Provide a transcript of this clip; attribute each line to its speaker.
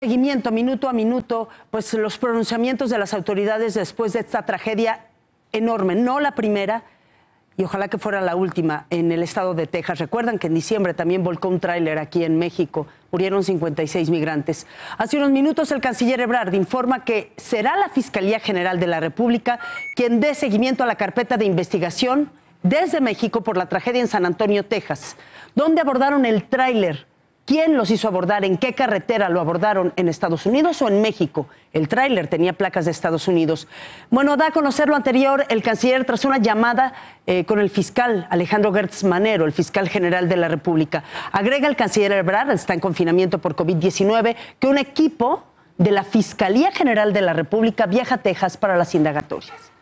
Speaker 1: seguimiento minuto a minuto, pues los pronunciamientos de las autoridades después de esta tragedia enorme, no la primera y ojalá que fuera la última en el estado de Texas. Recuerdan que en diciembre también volcó un tráiler aquí en México, murieron 56 migrantes. Hace unos minutos el canciller Ebrard informa que será la Fiscalía General de la República quien dé seguimiento a la carpeta de investigación desde México por la tragedia en San Antonio, Texas, donde abordaron el tráiler ¿Quién los hizo abordar? ¿En qué carretera lo abordaron? ¿En Estados Unidos o en México? El tráiler tenía placas de Estados Unidos. Bueno, da a conocer lo anterior el canciller tras una llamada eh, con el fiscal Alejandro Gertz Manero, el fiscal general de la República. Agrega el canciller Ebrard, está en confinamiento por COVID-19, que un equipo de la Fiscalía General de la República viaja a Texas para las indagatorias.